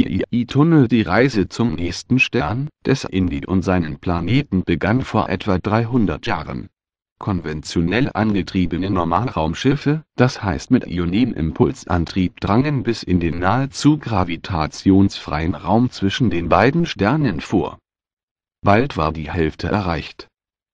II-Tunnel Die Reise zum nächsten Stern des Indi und seinen Planeten begann vor etwa 300 Jahren. Konventionell angetriebene Normalraumschiffe, das heißt mit Ionenimpulsantrieb, drangen bis in den nahezu gravitationsfreien Raum zwischen den beiden Sternen vor. Bald war die Hälfte erreicht.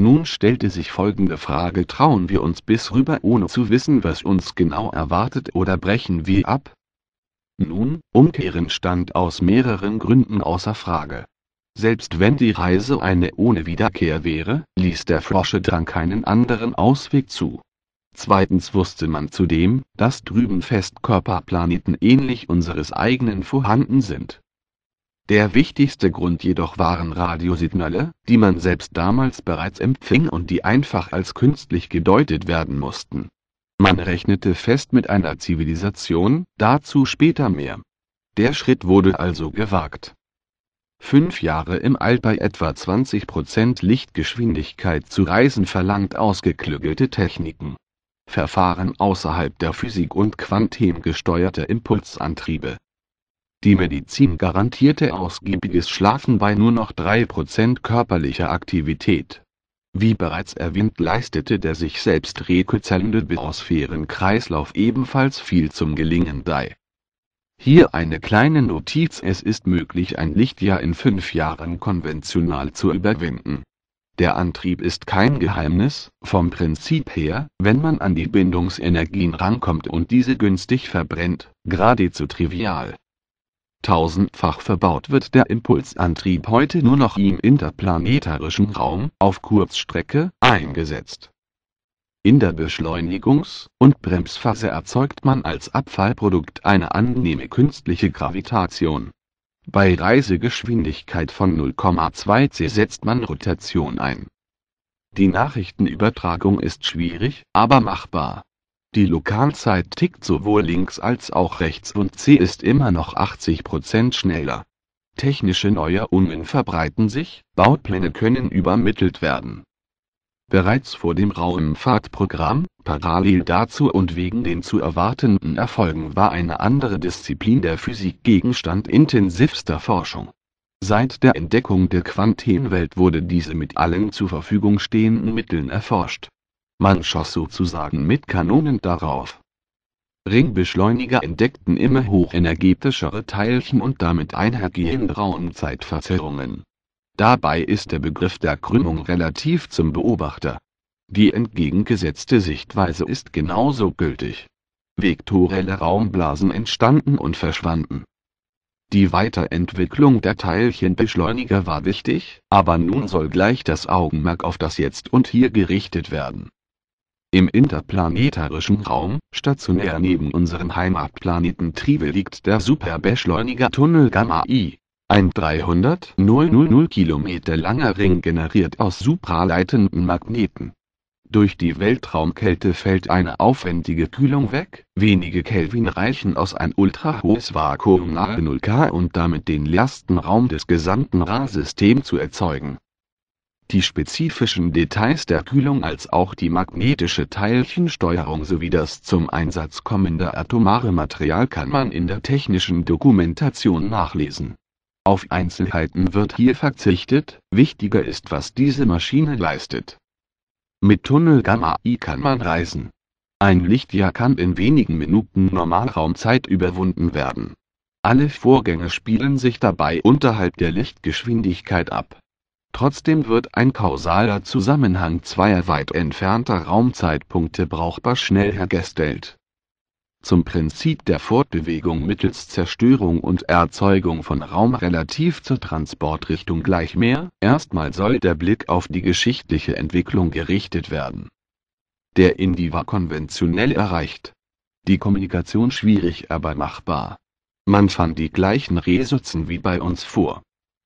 Nun stellte sich folgende Frage: Trauen wir uns bis rüber, ohne zu wissen, was uns genau erwartet, oder brechen wir ab? Nun, umkehren stand aus mehreren Gründen außer Frage. Selbst wenn die Reise eine ohne Wiederkehr wäre, ließ der Frosche Froschedrang keinen anderen Ausweg zu. Zweitens wusste man zudem, dass drüben Festkörperplaneten ähnlich unseres eigenen vorhanden sind. Der wichtigste Grund jedoch waren Radiosignale, die man selbst damals bereits empfing und die einfach als künstlich gedeutet werden mussten man rechnete fest mit einer Zivilisation, dazu später mehr. Der Schritt wurde also gewagt. Fünf Jahre im All bei etwa 20% Lichtgeschwindigkeit zu reisen verlangt ausgeklügelte Techniken. Verfahren außerhalb der Physik und quantengesteuerte Impulsantriebe. Die Medizin garantierte ausgiebiges Schlafen bei nur noch 3% körperlicher Aktivität. Wie bereits erwähnt leistete der sich selbst räkelzellende Biosphärenkreislauf ebenfalls viel zum Gelingen bei. Hier eine kleine Notiz Es ist möglich ein Lichtjahr in fünf Jahren konventional zu überwinden. Der Antrieb ist kein Geheimnis, vom Prinzip her, wenn man an die Bindungsenergien rankommt und diese günstig verbrennt, geradezu trivial Tausendfach verbaut wird der Impulsantrieb heute nur noch im interplanetarischen Raum auf Kurzstrecke eingesetzt. In der Beschleunigungs- und Bremsphase erzeugt man als Abfallprodukt eine angenehme künstliche Gravitation. Bei Reisegeschwindigkeit von 0,2 c setzt man Rotation ein. Die Nachrichtenübertragung ist schwierig, aber machbar die Lokalzeit tickt sowohl links als auch rechts und C ist immer noch 80 Prozent schneller. Technische Neuerungen verbreiten sich, Baupläne können übermittelt werden. Bereits vor dem Raumfahrtprogramm, parallel dazu und wegen den zu erwartenden Erfolgen war eine andere Disziplin der Physik Gegenstand intensivster Forschung. Seit der Entdeckung der Quantenwelt wurde diese mit allen zur Verfügung stehenden Mitteln erforscht. Man schoss sozusagen mit Kanonen darauf. Ringbeschleuniger entdeckten immer hochenergetischere Teilchen und damit einhergehende Raumzeitverzerrungen. Dabei ist der Begriff der Krümmung relativ zum Beobachter. Die entgegengesetzte Sichtweise ist genauso gültig. Vektorelle Raumblasen entstanden und verschwanden. Die Weiterentwicklung der Teilchenbeschleuniger war wichtig, aber nun soll gleich das Augenmerk auf das Jetzt und Hier gerichtet werden. Im interplanetarischen Raum, stationär neben unserem Heimatplaneten Triebe liegt der Superbeschleuniger-Tunnel Gamma I. Ein 300 000 Kilometer langer Ring generiert aus supraleitenden Magneten. Durch die Weltraumkälte fällt eine aufwendige Kühlung weg, wenige Kelvin reichen aus ein ultrahohes Vakuum nahe 0K und damit den leersten Raum des gesamten Ra-Systems zu erzeugen die spezifischen Details der Kühlung als auch die magnetische Teilchensteuerung sowie das zum Einsatz kommende atomare Material kann man in der technischen Dokumentation nachlesen. Auf Einzelheiten wird hier verzichtet, wichtiger ist was diese Maschine leistet. Mit Tunnel Gamma I kann man reisen. Ein Lichtjahr kann in wenigen Minuten Normalraumzeit überwunden werden. Alle Vorgänge spielen sich dabei unterhalb der Lichtgeschwindigkeit ab. Trotzdem wird ein kausaler Zusammenhang zweier weit entfernter Raumzeitpunkte brauchbar schnell hergestellt. Zum Prinzip der Fortbewegung mittels Zerstörung und Erzeugung von Raum relativ zur Transportrichtung gleich mehr. Erstmal soll der Blick auf die geschichtliche Entwicklung gerichtet werden. Der Indie war konventionell erreicht. Die Kommunikation schwierig, aber machbar. Man fand die gleichen Ressourcen wie bei uns vor.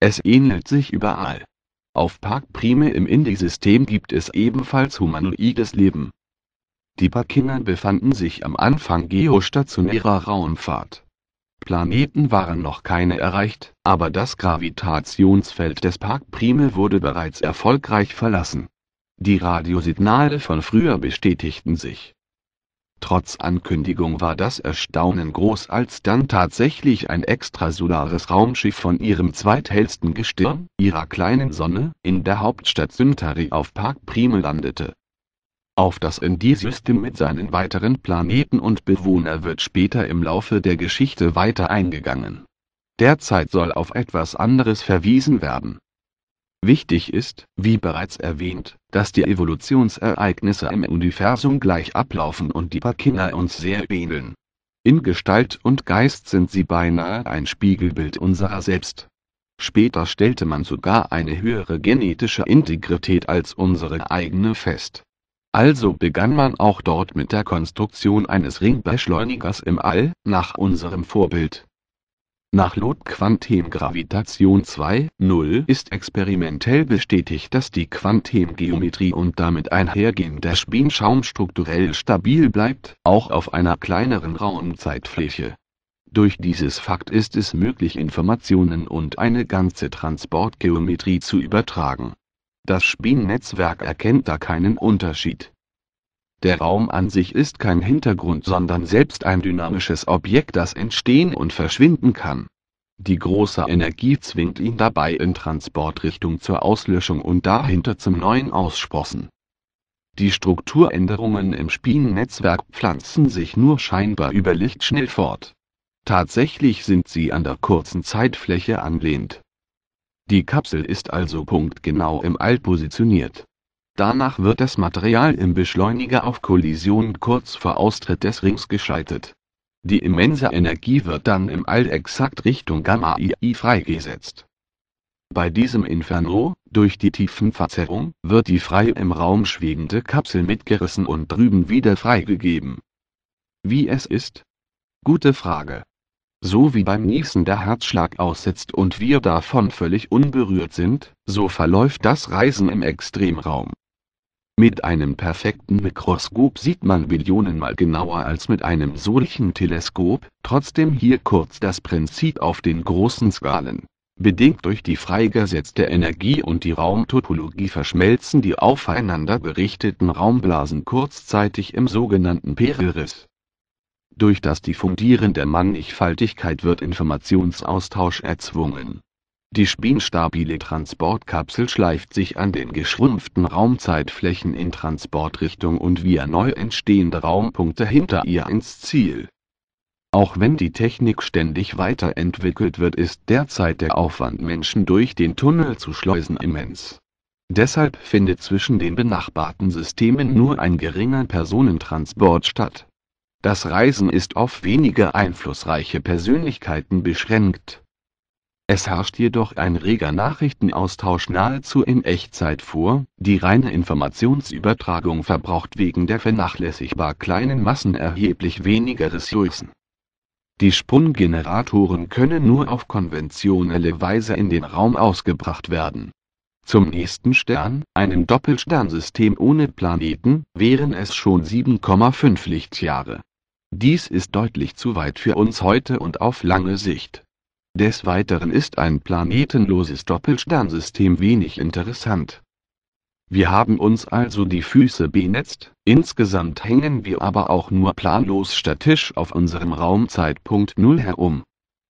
Es ähnelt sich überall. Auf Park Prime im Indy-System gibt es ebenfalls humanoides Leben. Die Packinger befanden sich am Anfang geostationärer Raumfahrt. Planeten waren noch keine erreicht, aber das Gravitationsfeld des Park Prime wurde bereits erfolgreich verlassen. Die Radiosignale von früher bestätigten sich. Trotz Ankündigung war das Erstaunen groß als dann tatsächlich ein extrasolares Raumschiff von ihrem zweithellsten Gestirn, ihrer kleinen Sonne, in der Hauptstadt Syntari auf Park Prime landete. Auf das Indie-System mit seinen weiteren Planeten und Bewohner wird später im Laufe der Geschichte weiter eingegangen. Derzeit soll auf etwas anderes verwiesen werden Wichtig ist, wie bereits erwähnt, dass die Evolutionsereignisse im Universum gleich ablaufen und die Pacina uns sehr ähneln. In Gestalt und Geist sind sie beinahe ein Spiegelbild unserer selbst. Später stellte man sogar eine höhere genetische Integrität als unsere eigene fest. Also begann man auch dort mit der Konstruktion eines Ringbeschleunigers im All, nach unserem Vorbild nach Lot Quantem Gravitation 2.0 ist experimentell bestätigt, dass die Quantengeometrie und damit einhergehender Spinschaum strukturell stabil bleibt, auch auf einer kleineren Raumzeitfläche. Durch dieses Fakt ist es möglich, Informationen und eine ganze Transportgeometrie zu übertragen. Das spin erkennt da keinen Unterschied. Der Raum an sich ist kein Hintergrund, sondern selbst ein dynamisches Objekt, das entstehen und verschwinden kann. Die große Energie zwingt ihn dabei in Transportrichtung zur Auslöschung und dahinter zum neuen Aussprossen. Die Strukturänderungen im Spinnennetzwerk pflanzen sich nur scheinbar über Licht schnell fort. Tatsächlich sind sie an der kurzen Zeitfläche anlehnt. Die Kapsel ist also punktgenau im All positioniert. Danach wird das Material im Beschleuniger auf Kollision kurz vor Austritt des Rings geschaltet. Die immense Energie wird dann im All exakt Richtung Gamma II freigesetzt. Bei diesem Inferno, durch die Tiefenverzerrung, wird die frei im Raum schwebende Kapsel mitgerissen und drüben wieder freigegeben. Wie es ist? Gute Frage. So wie beim Niesen der Herzschlag aussetzt und wir davon völlig unberührt sind, so verläuft das Reisen im Extremraum. Mit einem perfekten Mikroskop sieht man Billionenmal genauer als mit einem solchen Teleskop, trotzdem hier kurz das Prinzip auf den großen Skalen. Bedingt durch die freigesetzte Energie und die Raumtopologie verschmelzen die aufeinander gerichteten Raumblasen kurzzeitig im sogenannten Periris. Durch das Diffundieren der Mannigfaltigkeit wird Informationsaustausch erzwungen die spinstabile Transportkapsel schleift sich an den geschrumpften Raumzeitflächen in Transportrichtung und via neu entstehende Raumpunkte hinter ihr ins Ziel. Auch wenn die Technik ständig weiterentwickelt wird, ist derzeit der Aufwand, Menschen durch den Tunnel zu schleusen, immens. Deshalb findet zwischen den benachbarten Systemen nur ein geringer Personentransport statt. Das Reisen ist auf weniger einflussreiche Persönlichkeiten beschränkt es herrscht jedoch ein reger Nachrichtenaustausch nahezu in Echtzeit vor, die reine Informationsübertragung verbraucht wegen der vernachlässigbar kleinen Massen erheblich weniger Ressourcen. Die Sprunggeneratoren können nur auf konventionelle Weise in den Raum ausgebracht werden. Zum nächsten Stern, einem Doppelsternsystem ohne Planeten, wären es schon 7,5 Lichtjahre. Dies ist deutlich zu weit für uns heute und auf lange Sicht. Des Weiteren ist ein planetenloses Doppelsternsystem wenig interessant. Wir haben uns also die Füße benetzt, insgesamt hängen wir aber auch nur planlos statisch auf unserem Raumzeitpunkt Null herum.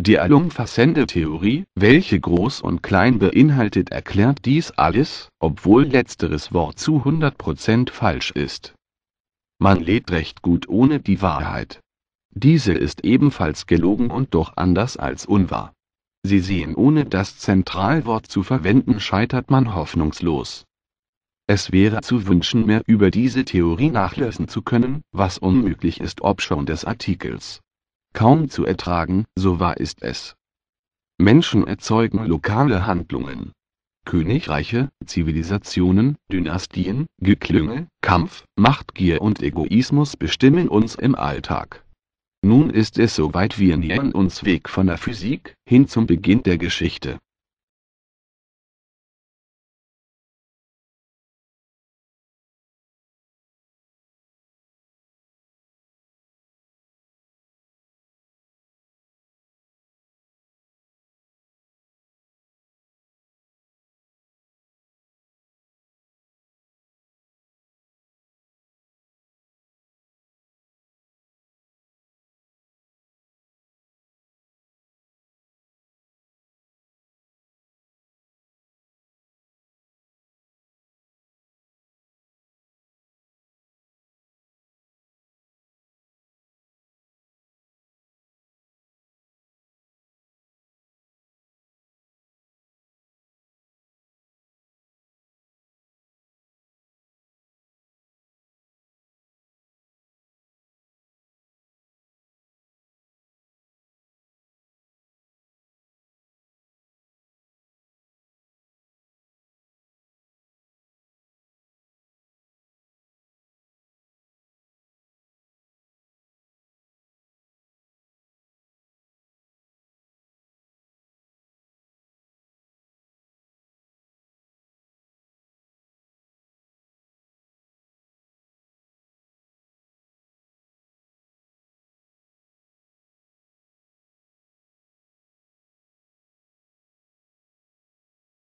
Die allumfassende Theorie, welche Groß und Klein beinhaltet, erklärt dies alles, obwohl letzteres Wort zu 100% falsch ist. Man lebt recht gut ohne die Wahrheit. Diese ist ebenfalls gelogen und doch anders als unwahr. Sie sehen, ohne das Zentralwort zu verwenden, scheitert man hoffnungslos. Es wäre zu wünschen, mehr über diese Theorie nachlesen zu können, was unmöglich ist ob schon des Artikels. Kaum zu ertragen, so wahr ist es. Menschen erzeugen lokale Handlungen. Königreiche, Zivilisationen, Dynastien, Geklünge, Kampf, Machtgier und Egoismus bestimmen uns im Alltag. Nun ist es soweit wir nähern uns weg von der Physik, hin zum Beginn der Geschichte.